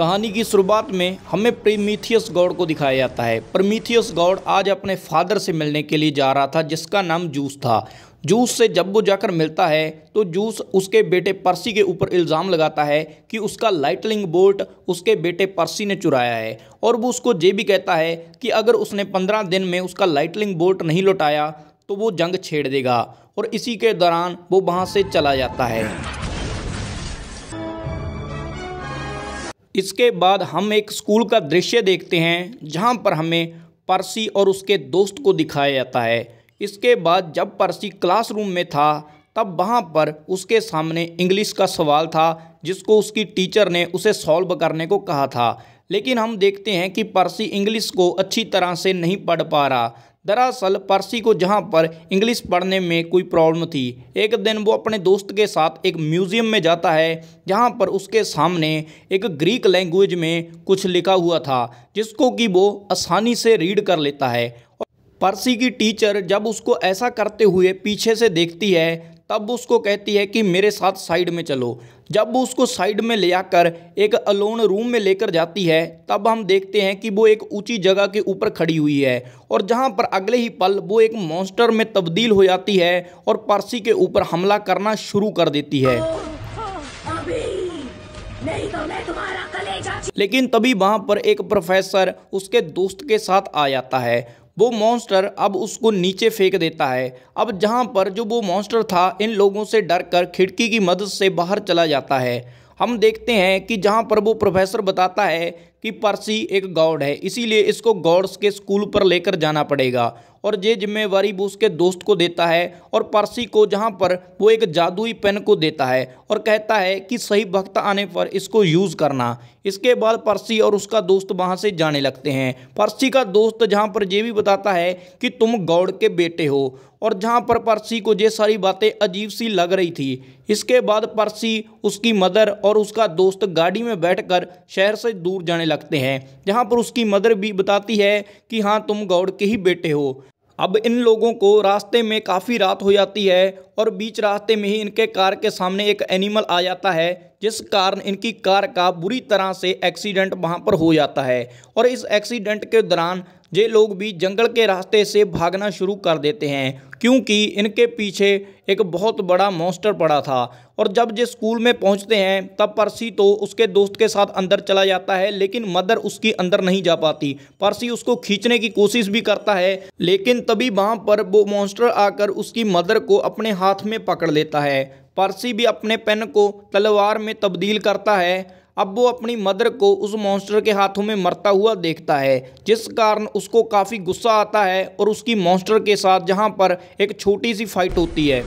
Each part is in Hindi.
कहानी की शुरुआत में हमें प्रीमिथियस गौड़ को दिखाया जाता है प्रमिथियस गौड़ आज अपने फादर से मिलने के लिए जा रहा था जिसका नाम जूस था जूस से जब वो जाकर मिलता है तो जूस उसके बेटे पर्सी के ऊपर इल्ज़ाम लगाता है कि उसका लाइटलिंग बोल्ट उसके बेटे पर्सी ने चुराया है और वो उसको ये भी कहता है कि अगर उसने पंद्रह दिन में उसका लाइटलिंग बोल्ट नहीं लौटाया तो वो जंग छेड़ देगा और इसी के दौरान वो वहाँ से चला जाता है इसके बाद हम एक स्कूल का दृश्य देखते हैं जहां पर हमें पर्सी और उसके दोस्त को दिखाया जाता है इसके बाद जब पर्सी क्लासरूम में था तब वहाँ पर उसके सामने इंग्लिश का सवाल था जिसको उसकी टीचर ने उसे सॉल्व करने को कहा था लेकिन हम देखते हैं कि पर्सी इंग्लिश को अच्छी तरह से नहीं पढ़ पा रहा दरअसल पर्सी को जहाँ पर इंग्लिश पढ़ने में कोई प्रॉब्लम थी एक दिन वो अपने दोस्त के साथ एक म्यूज़ियम में जाता है जहाँ पर उसके सामने एक ग्रीक लैंग्वेज में कुछ लिखा हुआ था जिसको कि वो आसानी से रीड कर लेता है पर्सी की टीचर जब उसको ऐसा करते हुए पीछे से देखती है तब उसको कहती है कि मेरे साथ साइड में चलो जब वो उसको साइड में ले आकर एक अलोन रूम में लेकर जाती है तब हम देखते हैं कि वो एक ऊंची जगह के ऊपर खड़ी हुई है और जहां पर अगले ही पल वो एक मॉन्स्टर में तब्दील हो जाती है और पारसी के ऊपर हमला करना शुरू कर देती है तो लेकिन तभी वहाँ पर एक प्रोफेसर उसके दोस्त के साथ आ जाता है वो मॉन्स्टर अब उसको नीचे फेंक देता है अब जहाँ पर जो वो मॉन्स्टर था इन लोगों से डर कर खिड़की की मदद से बाहर चला जाता है हम देखते हैं कि जहाँ पर वो प्रोफेसर बताता है कि पर्सी एक गॉड है इसीलिए इसको गॉड्स के स्कूल पर लेकर जाना पड़ेगा और ये जिम्मेवारी वो उसके दोस्त को देता है और पारसी को जहाँ पर वो एक जादुई पेन को देता है और कहता है कि सही वक्त आने पर इसको यूज़ करना इसके बाद पारसी और उसका दोस्त वहाँ से जाने लगते हैं पारसी का दोस्त जहाँ पर यह भी बताता है कि तुम गौड़ के बेटे हो और जहाँ पर पारसी को ये सारी बातें अजीब सी लग रही थी इसके बाद पारसी उसकी मदर और उसका दोस्त गाड़ी में बैठकर शहर से दूर जाने लगते हैं जहाँ पर उसकी मदर भी बताती है कि हाँ तुम गौड़ के ही बेटे हो अब इन लोगों को रास्ते में काफ़ी रात हो जाती है और बीच रास्ते में ही इनके कार के सामने एक एनिमल आ जाता है जिस कारण इनकी कार का बुरी तरह से एक्सीडेंट वहाँ पर हो जाता है और इस एक्सीडेंट के दौरान ये लोग भी जंगल के रास्ते से भागना शुरू कर देते हैं क्योंकि इनके पीछे एक बहुत बड़ा मॉन्स्टर पड़ा था और जब ये स्कूल में पहुंचते हैं तब पर्सी तो उसके दोस्त के साथ अंदर चला जाता है लेकिन मदर उसकी अंदर नहीं जा पाती पर्सी उसको खींचने की कोशिश भी करता है लेकिन तभी वहाँ पर वो मॉन्स्टर आकर उसकी मदर को अपने हाथ में पकड़ लेता है पर्सी भी अपने पेन को तलवार में तब्दील करता है अब वो अपनी मदर को उस मॉन्स्टर के हाथों में मरता हुआ देखता है जिस कारण उसको काफ़ी गुस्सा आता है और उसकी मॉन्स्टर के साथ जहां पर एक छोटी सी फाइट होती है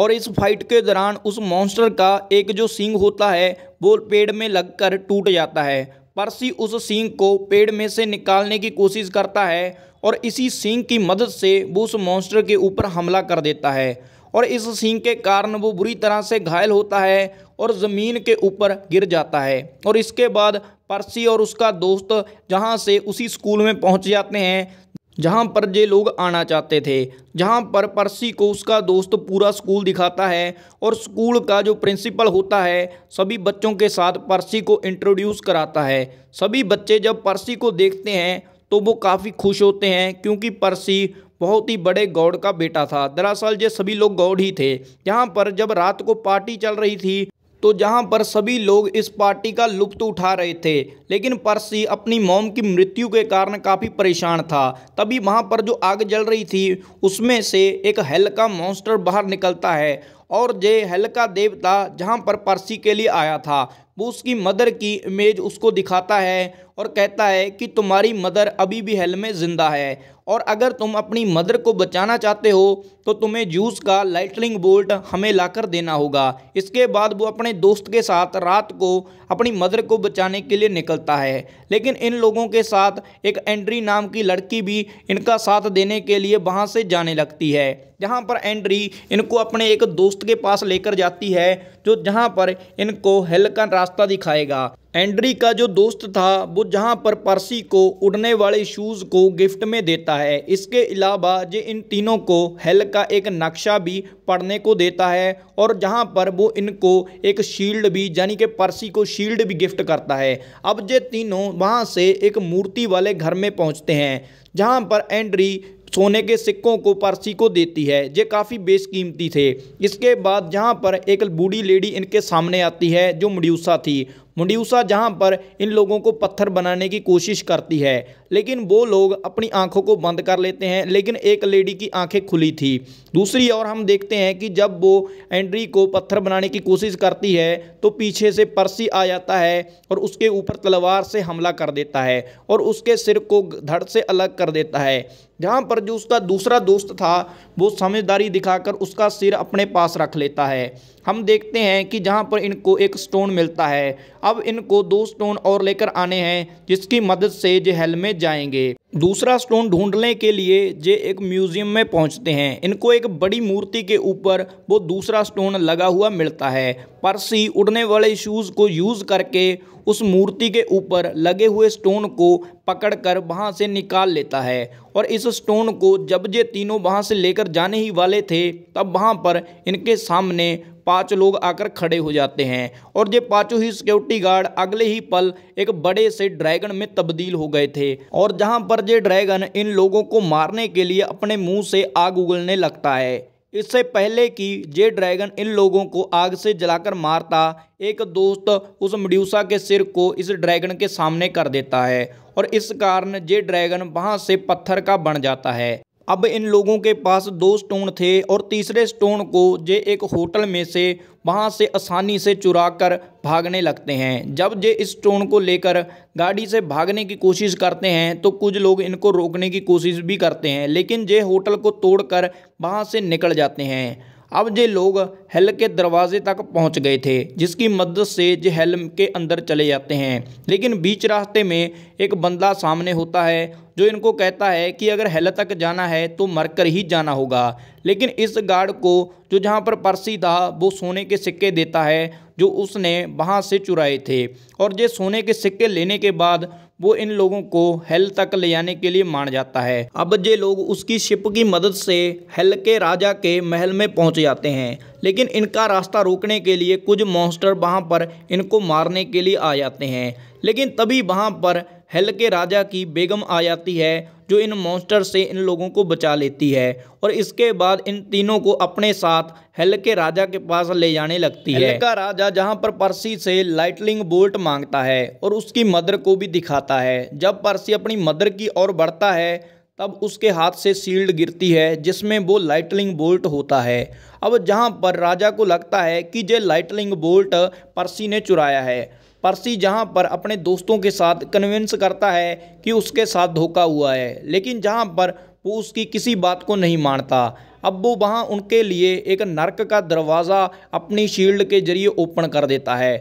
और इस फाइट के दौरान उस मॉन्स्टर का एक जो सिंग होता है वो पेड़ में लगकर टूट जाता है परसी उस सींग को पेड़ में से निकालने की कोशिश करता है और इसी सींग की मदद से वो उस मॉन्स्टर के ऊपर हमला कर देता है और इस सींग के कारण वो बुरी तरह से घायल होता है और ज़मीन के ऊपर गिर जाता है और इसके बाद पर्सी और उसका दोस्त जहाँ से उसी स्कूल में पहुँच जाते हैं जहां पर ये लोग आना चाहते थे जहां पर पर्सी को उसका दोस्त पूरा स्कूल दिखाता है और स्कूल का जो प्रिंसिपल होता है सभी बच्चों के साथ पर्सी को इंट्रोड्यूस कराता है सभी बच्चे जब पर्सी को देखते हैं तो वो काफ़ी खुश होते हैं क्योंकि पर्सी बहुत ही बड़े गौड़ का बेटा था दरअसल ये सभी लोग गौड़ ही थे यहाँ पर जब रात को पार्टी चल रही थी तो जहां पर सभी लोग इस पार्टी का लुप्त उठा रहे थे लेकिन पर्सी अपनी मोम की मृत्यु के कारण काफ़ी परेशान था तभी वहां पर जो आग जल रही थी उसमें से एक हल्का मॉन्स्टर बाहर निकलता है और ये हल्का देवता जहां पर पर्सी के लिए आया था वो उसकी मदर की इमेज उसको दिखाता है और कहता है कि तुम्हारी मदर अभी भी हेल में ज़िंदा है और अगर तुम अपनी मदर को बचाना चाहते हो तो तुम्हें जूस का लाइटनिंग बोल्ट हमें लाकर देना होगा इसके बाद वो अपने दोस्त के साथ रात को अपनी मदर को बचाने के लिए निकलता है लेकिन इन लोगों के साथ एक एंड्री नाम की लड़की भी इनका साथ देने के लिए वहाँ से जाने लगती है जहाँ पर एंड्री इनको अपने एक दोस्त के पास लेकर जाती है जो जहाँ पर इनको हेल का रास्ता दिखाएगा एंड्री का जो दोस्त था वो जहाँ पर पर्सी को उड़ने वाले शूज़ को गिफ्ट में देता है इसके अलावा ये इन तीनों को हेल का एक नक्शा भी पढ़ने को देता है और जहाँ पर वो इनको एक शील्ड भी यानी कि पर्सी को शील्ड भी गिफ्ट करता है अब ये तीनों वहाँ से एक मूर्ति वाले घर में पहुँचते हैं जहाँ पर एंड्री सोने के सिक्कों को पारसी को देती है ये काफ़ी बेशकीमती थे इसके बाद जहाँ पर एक बूढ़ी लेडी इनके सामने आती है जो मड्यूसा थी मुंडियूसा जहां पर इन लोगों को पत्थर बनाने की कोशिश करती है लेकिन वो लोग अपनी आंखों को बंद कर लेते हैं लेकिन एक लेडी की आंखें खुली थी दूसरी ओर हम देखते हैं कि जब वो एंड्री को पत्थर बनाने की कोशिश करती है तो पीछे से पर्सी आ जाता है और उसके ऊपर तलवार से हमला कर देता है और उसके सिर को धड़ से अलग कर देता है जहाँ पर जो उसका दूसरा दोस्त था वो समझदारी दिखाकर उसका सिर अपने पास रख लेता है हम देखते हैं कि जहाँ पर इनको एक स्टोन मिलता है अब इनको दो स्टोन और लेकर आने हैं जिसकी मदद से जे हेल में जाएंगे दूसरा स्टोन ढूंढने के लिए जे एक म्यूजियम में पहुंचते हैं इनको एक बड़ी मूर्ति के ऊपर वो दूसरा स्टोन लगा हुआ मिलता है पर्सी उड़ने वाले शूज़ को यूज़ करके उस मूर्ति के ऊपर लगे हुए स्टोन को पकड़कर वहाँ से निकाल लेता है और इस स्टोन को जब ये तीनों वहाँ से लेकर जाने ही वाले थे तब वहाँ पर इनके सामने पाँच लोग आकर खड़े हो जाते हैं और ये पाँचों ही सिक्योरिटी गार्ड अगले ही पल एक बड़े से ड्रैगन में तब्दील हो गए थे और जहाँ पर ये ड्रैगन इन लोगों को मारने के लिए अपने मुंह से आग उगलने लगता है इससे पहले कि जे ड्रैगन इन लोगों को आग से जलाकर मारता एक दोस्त उस मड्यूसा के सिर को इस ड्रैगन के सामने कर देता है और इस कारण जे ड्रैगन वहाँ से पत्थर का बन जाता है अब इन लोगों के पास दो स्टोन थे और तीसरे स्टोन को जे एक होटल में से वहाँ से आसानी से चुरा कर भागने लगते हैं जब जे इस स्टोन को लेकर गाड़ी से भागने की कोशिश करते हैं तो कुछ लोग इनको रोकने की कोशिश भी करते हैं लेकिन जे होटल को तोड़कर वहाँ से निकल जाते हैं अब जे लोग हेल के दरवाजे तक पहुंच गए थे जिसकी मदद से जे हेल के अंदर चले जाते हैं लेकिन बीच रास्ते में एक बंदा सामने होता है जो इनको कहता है कि अगर हेल तक जाना है तो मरकर ही जाना होगा लेकिन इस गार्ड को जो जहाँ पर पर्सी था वो सोने के सिक्के देता है जो उसने वहाँ से चुराए थे और ये सोने के सिक्के लेने के बाद वो इन लोगों को हेल तक ले जाने के लिए मान जाता है अब ये लोग उसकी शिप की मदद से हेल के राजा के महल में पहुंच जाते हैं लेकिन इनका रास्ता रोकने के लिए कुछ मॉन्स्टर वहां पर इनको मारने के लिए आ जाते हैं लेकिन तभी वहां पर हेल के राजा की बेगम आ जाती है जो इन मॉन्स्टर से इन लोगों को बचा लेती है और इसके बाद इन तीनों को अपने साथ हेल के राजा के पास ले जाने लगती है का राजा जहां पर पर्सी से लाइटलिंग बोल्ट मांगता है और उसकी मदर को भी दिखाता है जब पर्सी अपनी मदर की ओर बढ़ता है तब उसके हाथ से सील्ड गिरती है जिसमें वो लाइटलिंग बोल्ट होता है अब जहां पर राजा को लगता है कि ये लाइटलिंग बोल्ट पर्सी ने चुराया है पर्सी जहां पर अपने दोस्तों के साथ कन्विंस करता है कि उसके साथ धोखा हुआ है लेकिन जहां पर वो उसकी किसी बात को नहीं मानता अब वो वहाँ उनके लिए एक नरक का दरवाज़ा अपनी शील्ड के जरिए ओपन कर देता है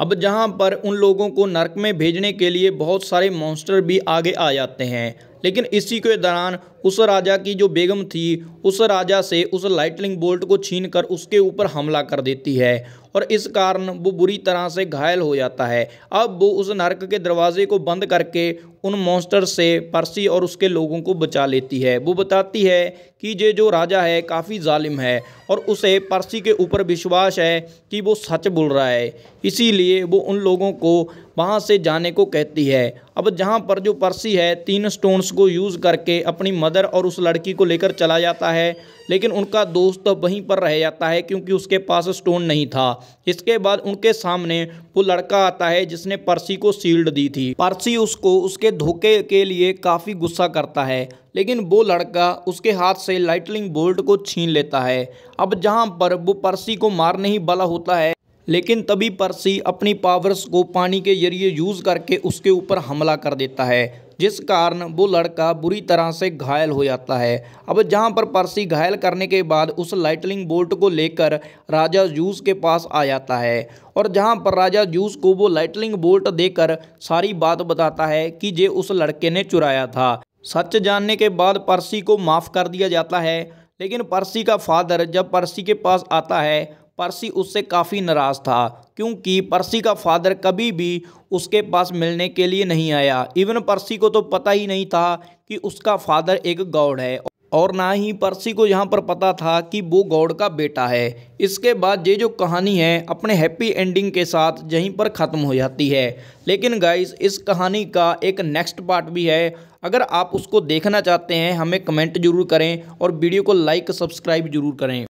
अब जहाँ पर उन लोगों को नरक में भेजने के लिए बहुत सारे मॉन्स्टर भी आगे आ जाते हैं लेकिन इसी के दौरान उस राजा की जो बेगम थी उस राजा से उस लाइटनिंग बोल्ट को छीन कर उसके ऊपर हमला कर देती है और इस कारण वो बुरी तरह से घायल हो जाता है अब वो उस नरक के दरवाजे को बंद करके उन मॉन्स्टर से पर्सी और उसके लोगों को बचा लेती है वो बताती है कि ये जो राजा है काफ़ी जालिम है और उसे पर्सी के ऊपर विश्वास है कि वो सच बोल रहा है इसीलिए वो उन लोगों को वहाँ से जाने को कहती है अब जहाँ पर जो पर्सी है तीन स्टोन्स को यूज़ करके अपनी मदर और उस लड़की को लेकर चला जाता है लेकिन उनका दोस्त वहीं पर रह जाता है क्योंकि उसके पास स्टोन नहीं था इसके बाद उनके सामने वो लड़का आता है जिसने पर्सी को सील्ड दी थी पर्सी उसको उसके धोखे के लिए काफ़ी गुस्सा करता है लेकिन वो लड़का उसके हाथ से लाइटलिंग बोल्ट को छीन लेता है अब जहाँ पर वो पर्सी को मारने ही बला होता है लेकिन तभी पर्सी अपनी पावर्स को पानी के जरिए यूज़ करके उसके ऊपर हमला कर देता है जिस कारण वो लड़का बुरी तरह से घायल हो जाता है अब जहां पर पर्सी घायल करने के बाद उस लाइटलिंग बोल्ट को लेकर राजा जूस के पास आ जाता है और जहां पर राजा जूस को वो लाइटलिंग बोल्ट देकर सारी बात बताता है कि ये उस लड़के ने चुराया था सच जानने के बाद पर्सी को माफ़ कर दिया जाता है लेकिन पर्सी का फादर जब पर्सी के पास आता है पर्सी उससे काफ़ी नाराज़ था क्योंकि पर्सी का फादर कभी भी उसके पास मिलने के लिए नहीं आया इवन पर्सी को तो पता ही नहीं था कि उसका फादर एक गौड़ है और ना ही पर्सी को यहाँ पर पता था कि वो गौड़ का बेटा है इसके बाद ये जो कहानी है अपने हैप्पी एंडिंग के साथ यहीं पर ख़त्म हो जाती है लेकिन गाइस इस कहानी का एक नेक्स्ट पार्ट भी है अगर आप उसको देखना चाहते हैं हमें कमेंट जरूर करें और वीडियो को लाइक सब्सक्राइब जरूर करें